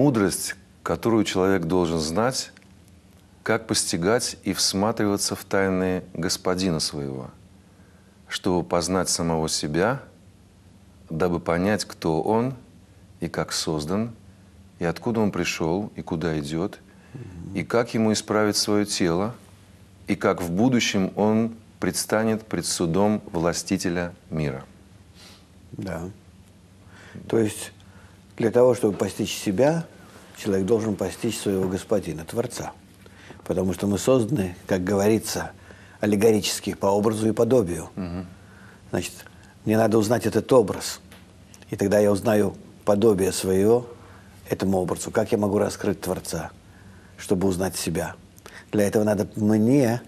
мудрость, которую человек должен знать, как постигать и всматриваться в тайны Господина своего, чтобы познать самого себя, дабы понять, кто он и как создан, и откуда он пришел, и куда идет, и как ему исправить свое тело, и как в будущем он предстанет пред судом властителя мира. Да. То есть для того, чтобы постичь себя, человек должен постичь своего господина, Творца. Потому что мы созданы, как говорится, аллегорически, по образу и подобию. Угу. Значит, мне надо узнать этот образ. И тогда я узнаю подобие своего этому образу. Как я могу раскрыть Творца, чтобы узнать себя? Для этого надо мне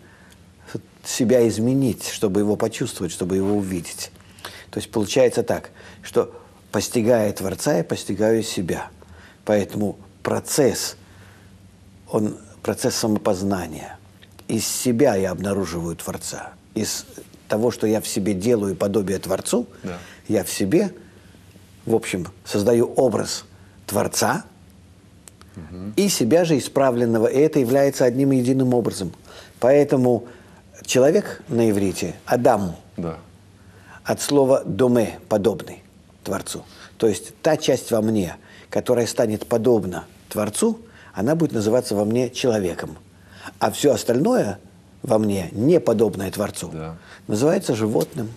себя изменить, чтобы его почувствовать, чтобы его увидеть. То есть получается так, что постигая Творца, я постигаю себя. Поэтому процесс, он процесс самопознания. Из себя я обнаруживаю Творца. Из того, что я в себе делаю подобие Творцу, да. я в себе, в общем, создаю образ Творца угу. и себя же исправленного. И это является одним единым образом. Поэтому человек на иврите – Адам. Да. От слова «доме» – подобный. Творцу. То есть та часть во мне, которая станет подобна Творцу, она будет называться во мне человеком. А все остальное во мне, не подобное Творцу, да. называется животным.